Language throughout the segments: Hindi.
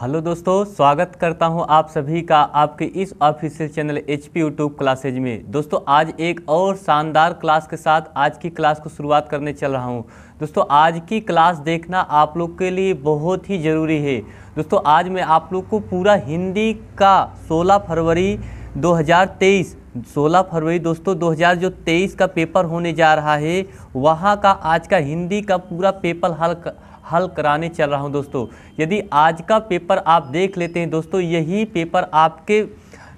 हेलो दोस्तों स्वागत करता हूं आप सभी का आपके इस official channel H P YouTube classes में दोस्तों आज एक और शानदार क्लास के साथ आज की क्लास को शुरुआत करने चल रहा हूं दोस्तों आज की क्लास देखना आप लोग के लिए बहुत ही ज़रूरी है दोस्तों आज मैं आप लोग को पूरा हिंदी का 16 फरवरी 2023 16 फरवरी दोस्तों दो का पेपर होने जा रहा है वहाँ का आज का हिंदी का पूरा पेपर हल हल कराने चल रहा हूँ दोस्तों यदि आज का पेपर आप देख लेते हैं दोस्तों यही पेपर आपके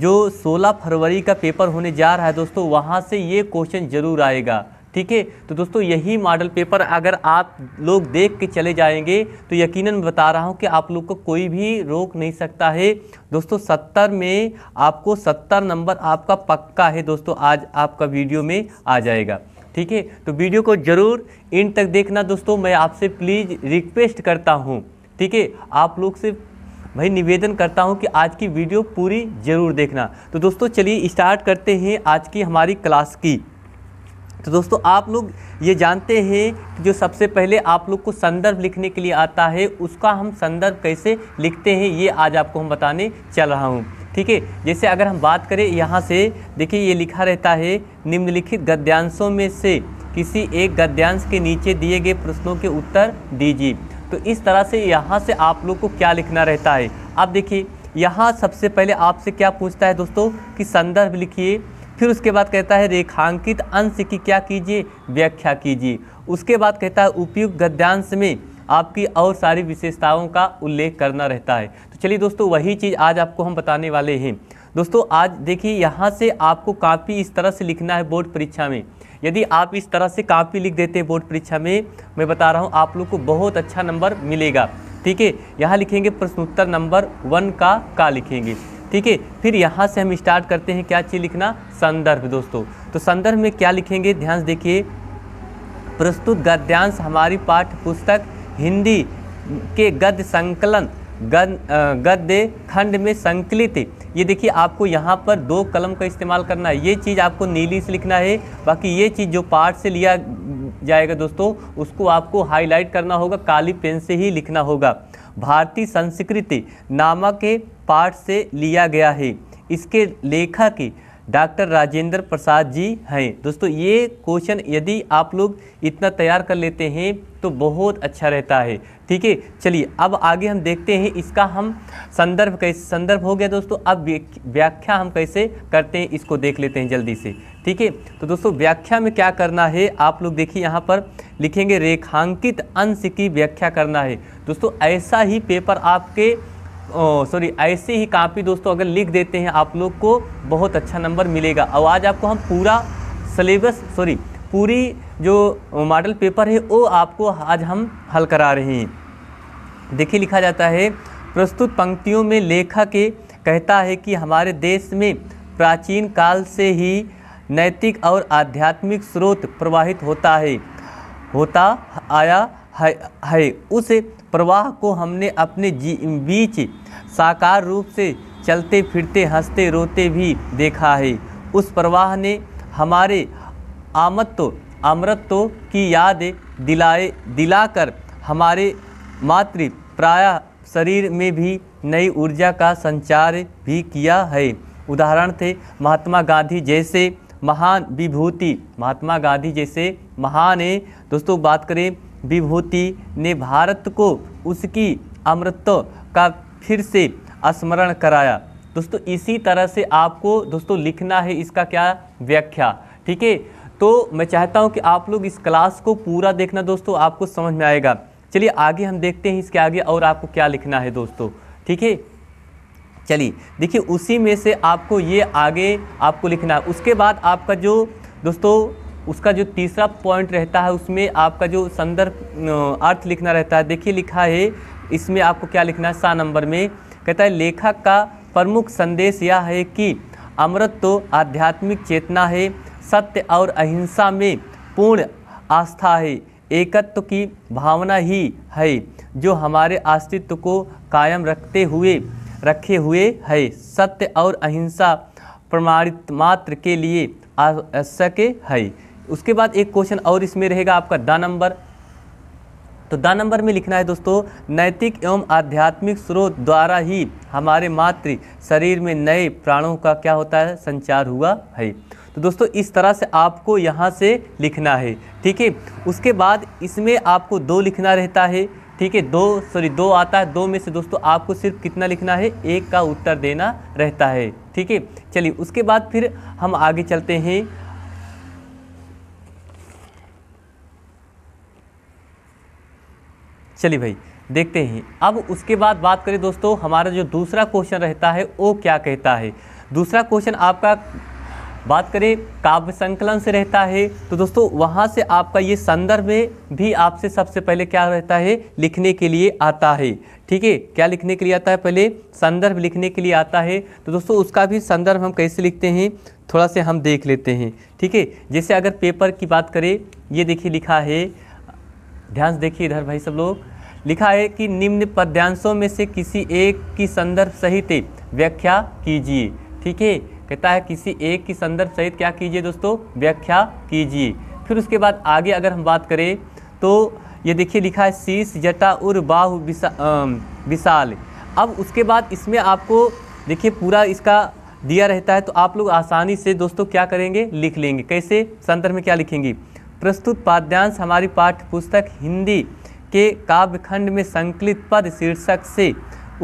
जो 16 फरवरी का पेपर होने जा रहा है दोस्तों वहाँ से ये क्वेश्चन ज़रूर आएगा ठीक है तो दोस्तों यही मॉडल पेपर अगर आप लोग देख के चले जाएंगे तो यकीनन बता रहा हूँ कि आप लोग को कोई भी रोक नहीं सकता है दोस्तों सत्तर में आपको सत्तर नंबर आपका पक्का है दोस्तों आज आपका वीडियो में आ जाएगा ठीक है तो वीडियो को ज़रूर एंड तक देखना दोस्तों मैं आपसे प्लीज़ रिक्वेस्ट करता हूँ ठीक है आप लोग से भाई निवेदन करता हूँ कि आज की वीडियो पूरी ज़रूर देखना तो दोस्तों चलिए स्टार्ट करते हैं आज की हमारी क्लास की तो दोस्तों आप लोग ये जानते हैं कि जो सबसे पहले आप लोग को संदर्भ लिखने के लिए आता है उसका हम संदर्भ कैसे लिखते हैं ये आज आपको हम बताने चल रहा हूँ ठीक है जैसे अगर हम बात करें यहाँ से देखिए ये लिखा रहता है निम्नलिखित गद्यांशों में से किसी एक गद्यांश के नीचे दिए गए प्रश्नों के उत्तर दीजिए तो इस तरह से यहाँ से आप लोग को क्या लिखना रहता है अब देखिए यहाँ सबसे पहले आपसे क्या पूछता है दोस्तों कि संदर्भ लिखिए फिर उसके बाद कहता है रेखांकित अंश की क्या कीजिए व्याख्या कीजिए उसके बाद कहता है उपयुक्त गद्यांश में आपकी और सारी विशेषताओं का उल्लेख करना रहता है तो चलिए दोस्तों वही चीज़ आज आपको हम बताने वाले हैं दोस्तों आज देखिए यहाँ से आपको कापी इस तरह से लिखना है बोर्ड परीक्षा में यदि आप इस तरह से कापी लिख देते हैं बोर्ड परीक्षा में मैं बता रहा हूँ आप लोग को बहुत अच्छा नंबर मिलेगा ठीक है यहाँ लिखेंगे प्रश्नोत्तर नंबर वन का का लिखेंगे ठीक है फिर यहाँ से हम स्टार्ट करते हैं क्या चीज़ लिखना संदर्भ दोस्तों तो संदर्भ में क्या लिखेंगे ध्यान देखिए प्रस्तुत गद्यांश हमारी पाठ्य पुस्तक हिंदी के गद्य संकलन गद्य खंड में संकलित ये देखिए आपको यहाँ पर दो कलम का इस्तेमाल करना है ये चीज़ आपको नीली से लिखना है बाकी ये चीज़ जो पार्ट से लिया जाएगा दोस्तों उसको आपको हाईलाइट करना होगा काली पेन से ही लिखना होगा भारतीय संस्कृति नामक के पार्ट से लिया गया है इसके लेखक डॉक्टर राजेंद्र प्रसाद जी हैं दोस्तों ये क्वेश्चन यदि आप लोग इतना तैयार कर लेते हैं तो बहुत अच्छा रहता है ठीक है चलिए अब आगे हम देखते हैं इसका हम संदर्भ कैसे संदर्भ हो गया दोस्तों अब व्याख्या हम कैसे करते हैं इसको देख लेते हैं जल्दी से ठीक है तो दोस्तों व्याख्या में क्या करना है आप लोग देखिए यहाँ पर लिखेंगे रेखांकित अंश की व्याख्या करना है दोस्तों ऐसा ही पेपर आपके सॉरी ऐसे ही कापी दोस्तों अगर लिख देते हैं आप लोग को बहुत अच्छा नंबर मिलेगा और आज आपको हम पूरा सलेबस सॉरी पूरी जो मॉडल पेपर है वो आपको आज हम हल करा रहे हैं देखिए लिखा जाता है प्रस्तुत पंक्तियों में लेखक कहता है कि हमारे देश में प्राचीन काल से ही नैतिक और आध्यात्मिक स्रोत प्रवाहित होता है होता आया है, है उस प्रवाह को हमने अपने बीच साकार रूप से चलते फिरते हंसते रोते भी देखा है उस प्रवाह ने हमारे आमत्व अमृतत्व की याद दिलाए दिलाकर हमारे मातृ प्राय शरीर में भी नई ऊर्जा का संचार भी किया है उदाहरण थे महात्मा गांधी जैसे महान विभूति महात्मा गांधी जैसे महान है दोस्तों बात करें विभूति ने भारत को उसकी अमृतत्व का फिर से स्मरण कराया दोस्तों इसी तरह से आपको दोस्तों लिखना है इसका क्या व्याख्या ठीक है तो मैं चाहता हूं कि आप लोग इस क्लास को पूरा देखना दोस्तों आपको समझ में आएगा चलिए आगे हम देखते हैं इसके आगे और आपको क्या लिखना है दोस्तों ठीक है चलिए देखिए उसी में से आपको ये आगे आपको लिखना है उसके बाद आपका जो दोस्तों उसका जो तीसरा पॉइंट रहता है उसमें आपका जो संदर्भ अर्थ लिखना रहता है देखिए लिखा है इसमें आपको क्या लिखना है सा नंबर में कहता है लेखक का प्रमुख संदेश यह है कि अमृत तो आध्यात्मिक चेतना है सत्य और अहिंसा में पूर्ण आस्था है एकत्व की भावना ही है जो हमारे अस्तित्व को कायम रखते हुए रखे हुए है सत्य और अहिंसा प्रमाणित मात्र के लिए आवश्यक है उसके बाद एक क्वेश्चन और इसमें रहेगा आपका दा नंबर तो दा नंबर में लिखना है दोस्तों नैतिक एवं आध्यात्मिक स्रोत द्वारा ही हमारे मातृ शरीर में नए प्राणों का क्या होता है संचार हुआ है तो दोस्तों इस तरह से आपको यहाँ से लिखना है ठीक है उसके बाद इसमें आपको दो लिखना रहता है ठीक है दो सॉरी दो आता है दो में से दोस्तों आपको सिर्फ कितना लिखना है एक का उत्तर देना रहता है ठीक है चलिए उसके बाद फिर हम आगे चलते हैं चलिए भाई देखते हैं अब उसके बाद बात करें दोस्तों हमारा जो दूसरा क्वेश्चन रहता है वो क्या कहता है दूसरा क्वेश्चन आपका बात करें काव्य संकलन से रहता है तो दोस्तों वहाँ से आपका ये संदर्भ में भी आपसे सबसे पहले क्या रहता है लिखने के लिए आता है ठीक है क्या लिखने के लिए आता है पहले संदर्भ लिखने के लिए आता है तो दोस्तों उसका भी संदर्भ हम कैसे लिखते हैं थोड़ा से हम देख लेते हैं ठीक है जैसे अगर पेपर की बात करें ये देखिए लिखा है ध्यान से देखिए इधर भाई सब लोग लिखा है कि निम्न पद्यांशों में से किसी एक की संदर्भ सहित व्याख्या कीजिए ठीक है कहता है किसी एक की संदर्भ सहित क्या कीजिए दोस्तों व्याख्या कीजिए फिर उसके बाद आगे अगर हम बात करें तो ये देखिए लिखा है शीश जटा उर् बाहु विशा, विशाल अब उसके बाद इसमें आपको देखिए पूरा इसका दिया रहता है तो आप लोग आसानी से दोस्तों क्या करेंगे लिख लेंगे कैसे संदर्भ में क्या लिखेंगे प्रस्तुत पाद्यांश हमारी पाठ्यपुस्तक पुस्तक हिंदी के काव्यखंड में संकलित पद शीर्षक से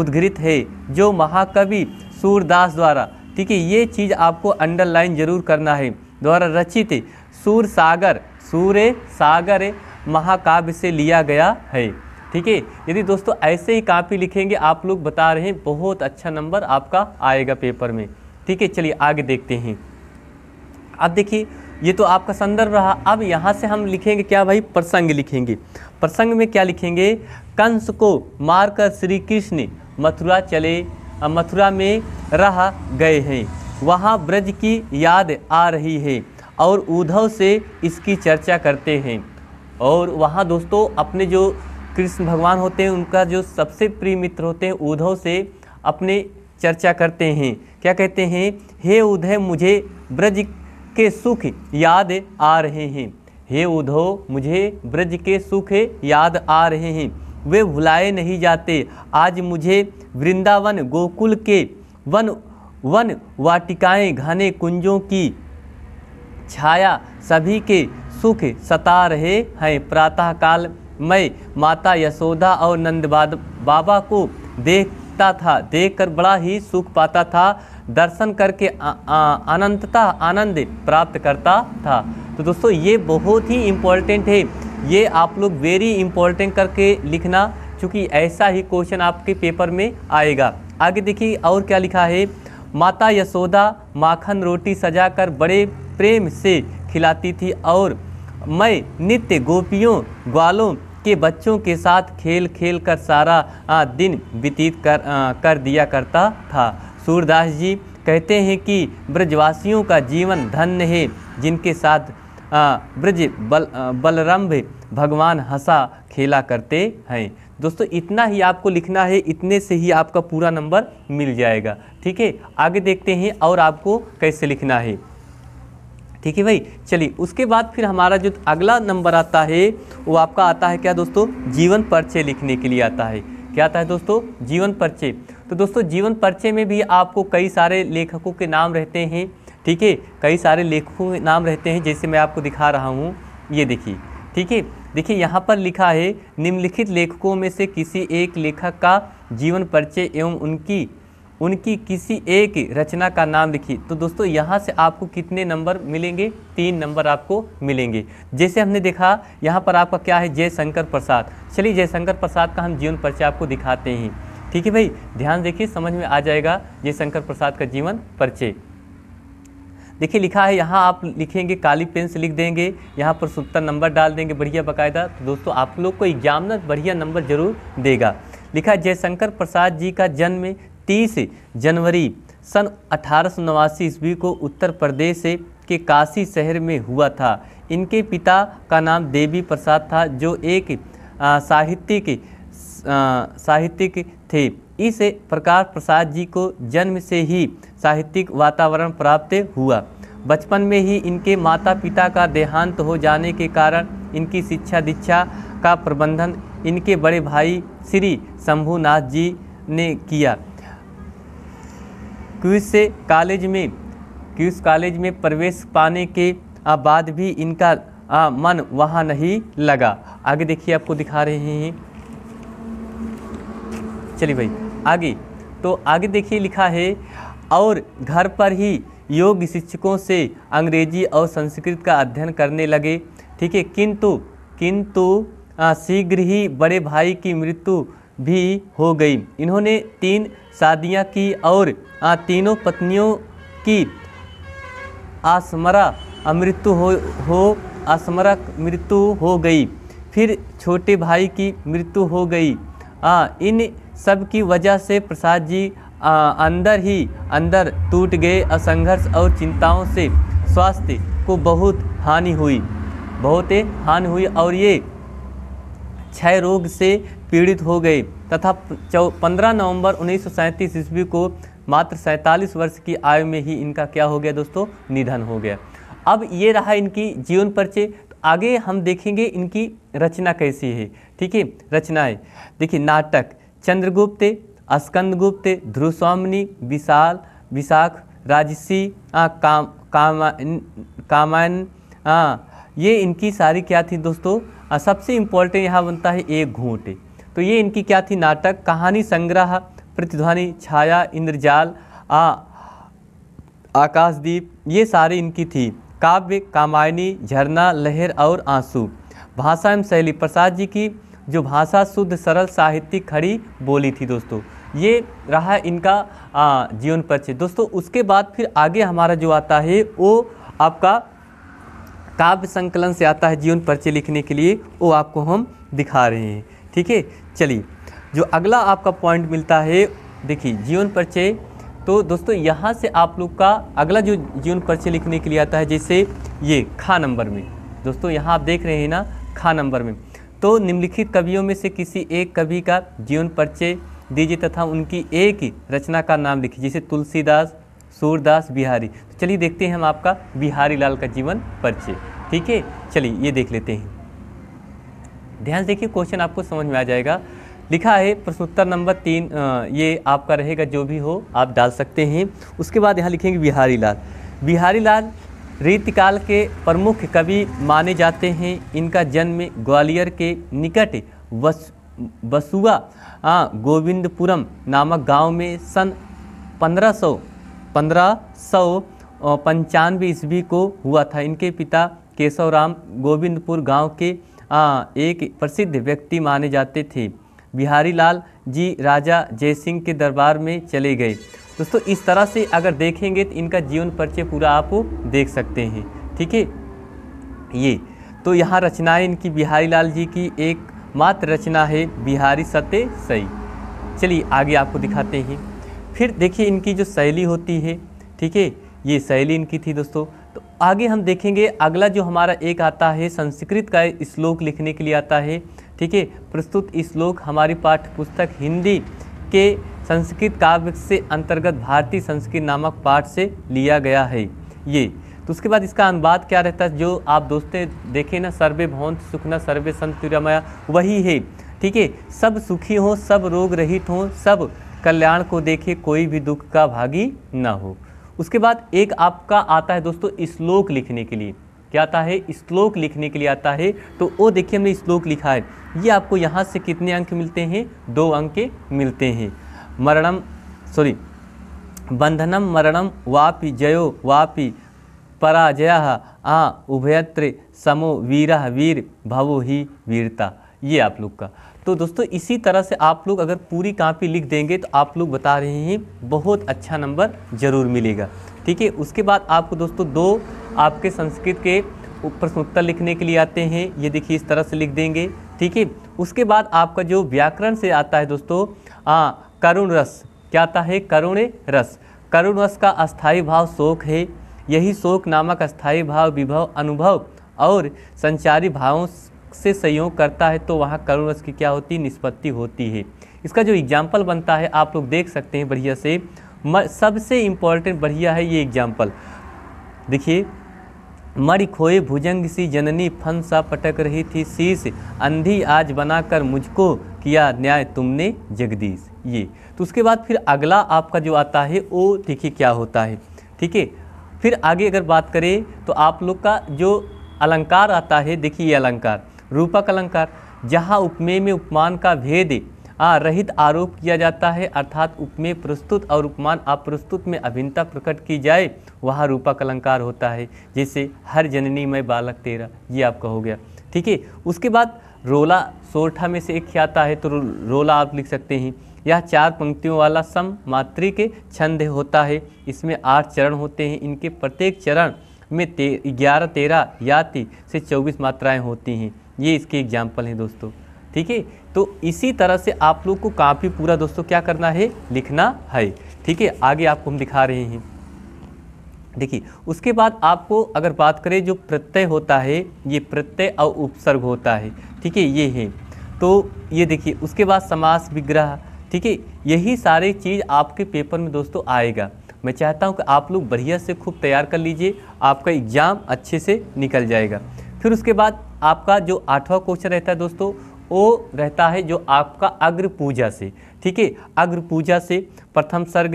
उद्घृत है जो महाकवि सूरदास द्वारा ठीक है ये चीज़ आपको अंडरलाइन जरूर करना है द्वारा रचित सूर सागर सूर्य सागर महाकाव्य से लिया गया है ठीक है यदि दोस्तों ऐसे ही कापी लिखेंगे आप लोग बता रहे हैं बहुत अच्छा नंबर आपका आएगा पेपर में ठीक है चलिए आगे देखते हैं अब देखिए ये तो आपका संदर्भ रहा अब यहाँ से हम लिखेंगे क्या भाई प्रसंग लिखेंगे प्रसंग में क्या लिखेंगे कंस को मारकर श्री कृष्ण मथुरा चले मथुरा में रह गए हैं वहाँ ब्रज की याद आ रही है और उद्धव से इसकी चर्चा करते हैं और वहाँ दोस्तों अपने जो कृष्ण भगवान होते हैं उनका जो सबसे प्रिय मित्र होते हैं उद्धव से अपने चर्चा करते हैं क्या कहते हैं हे उदय मुझे ब्रज के सुख याद आ रहे हैं हे उधो मुझे ब्रज के सुख याद आ रहे हैं वे भुलाए नहीं जाते आज मुझे वृंदावन गोकुल के वन वन वाटिकाएं घने कुंजों की छाया सभी के सुख सता रहे हैं प्रातःकाल मैं माता यशोदा और नंद बाबा को देखता था देखकर बड़ा ही सुख पाता था दर्शन करके अनंतता आनंद प्राप्त करता था तो दोस्तों ये बहुत ही इम्पोर्टेंट है ये आप लोग वेरी इम्पोर्टेंट करके लिखना क्योंकि ऐसा ही क्वेश्चन आपके पेपर में आएगा आगे देखिए और क्या लिखा है माता यशोदा माखन रोटी सजाकर बड़े प्रेम से खिलाती थी और मैं नित्य गोपियों ग्वालों के बच्चों के साथ खेल खेल कर सारा दिन व्यतीत कर आ, कर दिया करता था सूरदास जी कहते हैं कि ब्रजवासियों का जीवन धन्य है जिनके साथ ब्रज बल बलरम्भ भगवान हंसा खेला करते हैं दोस्तों इतना ही आपको लिखना है इतने से ही आपका पूरा नंबर मिल जाएगा ठीक है आगे देखते हैं और आपको कैसे लिखना है ठीक है भाई चलिए उसके बाद फिर हमारा जो अगला नंबर आता है वो आपका आता है क्या दोस्तों जीवन पर्चे लिखने के लिए आता है क्या आता है दोस्तों जीवन पर्चे तो दोस्तों जीवन परिचय में भी आपको कई सारे लेखकों के नाम रहते हैं ठीक है कई सारे लेखकों के नाम रहते हैं जैसे मैं आपको दिखा रहा हूँ ये देखिए ठीक है देखिए यहाँ पर लिखा है निम्नलिखित लेखकों में से किसी एक लेखक का जीवन परिचय एवं उनकी उनकी किसी एक रचना का नाम लिखी तो दोस्तों यहाँ से आपको कितने नंबर मिलेंगे तीन नंबर आपको मिलेंगे जैसे हमने देखा यहाँ पर आपका क्या है जयशंकर प्रसाद चलिए जयशंकर प्रसाद का हम जीवन परिचय आपको दिखाते हैं ठीक है भाई ध्यान देखिए समझ में आ जाएगा ये शंकर प्रसाद का जीवन परिचय देखिए लिखा है यहाँ आप लिखेंगे काली पेन से लिख देंगे यहाँ पर सत्तर नंबर डाल देंगे बढ़िया बकायदा तो दोस्तों आप लोग को एग्जाम बढ़िया नंबर जरूर देगा लिखा है जयशंकर प्रसाद जी का जन्म तीस जनवरी सन अठारह ईस्वी को उत्तर प्रदेश के काशी शहर में हुआ था इनके पिता का नाम देवी प्रसाद था जो एक साहित्यिक साहित्यिक थे इस प्रकार प्रसाद जी को जन्म से ही साहित्यिक वातावरण प्राप्त हुआ बचपन में ही इनके माता पिता का देहांत हो जाने के कारण इनकी शिक्षा दीक्षा का प्रबंधन इनके बड़े भाई श्री शंभुनाथ जी ने किया क्यूस से कॉलेज में क्यूस कॉलेज में प्रवेश पाने के बाद भी इनका मन वहाँ नहीं लगा आगे देखिए आपको दिखा रहे हैं चलिए भाई आगे तो आगे देखिए लिखा है और घर पर ही योग्य शिक्षकों से अंग्रेजी और संस्कृत का अध्ययन करने लगे ठीक है किंतु किंतु शीघ्र ही बड़े भाई की मृत्यु भी हो गई इन्होंने तीन शादियां की और आ, तीनों पत्नियों की आसमरा मृत्यु हो हो आसमरा मृत्यु हो गई फिर छोटे भाई की मृत्यु हो गई आ, इन सब की वजह से प्रसाद जी आ, अंदर ही अंदर टूट गए और संघर्ष और चिंताओं से स्वास्थ्य को बहुत हानि हुई बहुत हानि हुई और ये क्षय रोग से पीड़ित हो गए तथा पंद्रह नवंबर उन्नीस सौ ईस्वी को मात्र सैंतालीस वर्ष की आयु में ही इनका क्या हो गया दोस्तों निधन हो गया अब ये रहा इनकी जीवन परिचय तो आगे हम देखेंगे इनकी रचना कैसी है ठीक है रचनाएं देखिए नाटक चंद्रगुप्त स्कंदगुप्त ध्रुस्वामिनी विशाल विशाख राजसी काम कामान कामायन ये इनकी सारी क्या थी दोस्तों सबसे इम्पोर्टेंट यहाँ बनता है एक घूट तो ये इनकी क्या थी नाटक कहानी संग्रह प्रतिध्वनि छाया इंद्रजाल आ आकाशदीप ये सारी इनकी थी काव्य कामायनी झरना लहर और आंसू भाषा एवं शैली प्रसाद जी की जो भाषा शुद्ध सरल साहित्यिक खड़ी बोली थी दोस्तों ये रहा इनका जीवन परिचय दोस्तों उसके बाद फिर आगे हमारा जो आता है वो आपका काव्य संकलन से आता है जीवन परिचय लिखने के लिए वो आपको हम दिखा रहे हैं ठीक है चलिए जो अगला आपका पॉइंट मिलता है देखिए जीवन परिचय तो दोस्तों यहाँ से आप लोग का अगला जो जीवन परिचय लिखने के लिए आता है जैसे ये खा नंबर में दोस्तों यहाँ आप देख रहे हैं ना खा नंबर में तो निम्नलिखित कवियों में से किसी एक कवि का जीवन परिचय दीजिए तथा उनकी एक ही रचना का नाम लिखिए जैसे तुलसीदास सूरदास बिहारी तो चलिए देखते हैं हम आपका बिहारी लाल का जीवन परिचय ठीक है चलिए ये देख लेते हैं ध्यान देखिए क्वेश्चन आपको समझ में आ जाएगा लिखा है प्रश्नोत्तर नंबर तीन ये आपका रहेगा जो भी हो आप डाल सकते हैं उसके बाद यहाँ लिखेंगे बिहारी लाल बिहारी लाल रीतकाल के प्रमुख कवि माने जाते हैं इनका जन्म ग्वालियर के निकट वस वसुआ गोविंदपुरम नामक गांव में सन 1500 पंद्रह पंचानवे ईस्वी को हुआ था इनके पिता केशवराम गोविंदपुर गांव के आ, एक प्रसिद्ध व्यक्ति माने जाते थे बिहारी लाल जी राजा जयसिंह के दरबार में चले गए दोस्तों इस तरह से अगर देखेंगे तो इनका जीवन परिचय पूरा आप देख सकते हैं ठीक है ये तो यहाँ रचनाएं इनकी बिहारी लाल जी की एक मात्र रचना है बिहारी सत्य सई चलिए आगे आपको दिखाते हैं फिर देखिए इनकी जो शैली होती है ठीक है ये शैली इनकी थी दोस्तों तो आगे हम देखेंगे अगला जो हमारा एक आता है संस्कृत का श्लोक लिखने के लिए आता है ठीक है प्रस्तुत श्लोक हमारी पाठ्य पुस्तक हिंदी के संस्कृत काव्य से अंतर्गत भारतीय संस्कृत नामक पाठ से लिया गया है ये तो उसके बाद इसका अनुवाद क्या रहता है जो आप दोस्तें देखें ना सर्वे भवंत सुखना सर्वे संत वही है ठीक है सब सुखी हो सब रोग रहित हो सब कल्याण को देखे कोई भी दुख का भागी ना हो उसके बाद एक आपका आता है दोस्तों श्लोक लिखने के लिए क्या आता है श्लोक लिखने के लिए आता है तो वो देखिए हमने श्लोक लिखा है ये आपको यहाँ से कितने अंक मिलते हैं दो अंक मिलते हैं मरणम सॉरी बंधनम मरणम वापि जयो वापि पराजय आ उभयत्र समो वीर वीर भवो ही वीरता ये आप लोग का तो दोस्तों इसी तरह से आप लोग अगर पूरी कापी लिख देंगे तो आप लोग बता रहे हैं बहुत अच्छा नंबर ज़रूर मिलेगा ठीक है उसके बाद आपको दोस्तों दो आपके संस्कृत के प्रश्नोत्तर लिखने के लिए आते हैं ये देखिए इस तरह से लिख देंगे ठीक है उसके बाद आपका जो व्याकरण से आता है दोस्तों आ, करुण रस क्या आता है करुण रस करुण रस का अस्थाई भाव शोक है यही शोक नामक अस्थाई भाव विभव अनुभव और संचारी भावों से संयोग करता है तो वहाँ करुण रस की क्या होती निष्पत्ति होती है इसका जो एग्जाम्पल बनता है आप लोग देख सकते हैं बढ़िया से सबसे इम्पोर्टेंट बढ़िया है ये एग्जाम्पल देखिए मर खोए भुजंग सी जननी फन सा पटक रही थी शीश अंधी आज बनाकर मुझको किया न्याय तुमने जगदीश ये तो उसके बाद फिर अगला आपका जो आता है वो देखिए क्या होता है ठीक है फिर आगे अगर बात करें तो आप लोग का जो अलंकार आता है देखिए ये अलंकार रूपक अलंकार जहाँ उपमेय में उपमान का भेद आ रहित आरोप किया जाता है अर्थात उपमेय प्रस्तुत और उपमान अप्रस्तुत में अभिन्नता प्रकट की जाए वहाँ रूपा कलंकार होता है जैसे हर जननी में बालक तेरा ये आपका हो गया ठीक है उसके बाद रोला सोरठा में से एक ख्याता है तो रोला आप लिख सकते हैं यह चार पंक्तियों वाला सम मातृ के छंद होता है इसमें आठ चरण होते हैं इनके प्रत्येक चरण में ते ग्यारह तेरह या ती से चौबीस मात्राएं होती हैं ये इसके एग्जाम्पल हैं दोस्तों ठीक है तो इसी तरह से आप लोग को काफ़ी पूरा दोस्तों क्या करना है लिखना है ठीक है आगे आपको हम दिखा रहे हैं देखिए उसके बाद आपको अगर बात करें जो प्रत्यय होता है ये प्रत्यय और उपसर्ग होता है ठीक है ये है तो ये देखिए उसके बाद समास विग्रह ठीक है यही सारे चीज़ आपके पेपर में दोस्तों आएगा मैं चाहता हूँ कि आप लोग बढ़िया से खूब तैयार कर लीजिए आपका एग्ज़ाम अच्छे से निकल जाएगा फिर उसके बाद आपका जो आठवां क्वेश्चन रहता है दोस्तों वो रहता है जो आपका अग्र पूजा से ठीक है अग्र पूजा से प्रथम सर्ग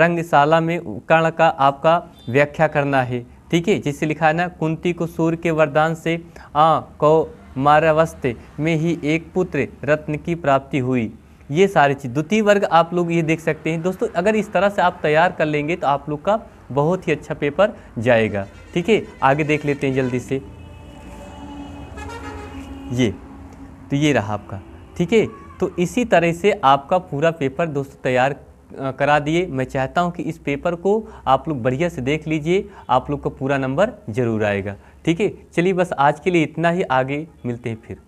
रंगशाला में कर्ण का आपका व्याख्या करना है ठीक है जिसे लिखा है ना कुंती को सूर्य के वरदान से आ कौमारावस्थ में ही एक पुत्र रत्न की प्राप्ति हुई ये सारी चीज़ द्वितीय वर्ग आप लोग ये देख सकते हैं दोस्तों अगर इस तरह से आप तैयार कर लेंगे तो आप लोग का बहुत ही अच्छा पेपर जाएगा ठीक है आगे देख लेते हैं जल्दी से ये तो ये रहा आपका ठीक है तो इसी तरह से आपका पूरा पेपर दोस्तों तैयार करा दिए मैं चाहता हूँ कि इस पेपर को आप लोग बढ़िया से देख लीजिए आप लोग का पूरा नंबर ज़रूर आएगा ठीक है चलिए बस आज के लिए इतना ही आगे मिलते हैं फिर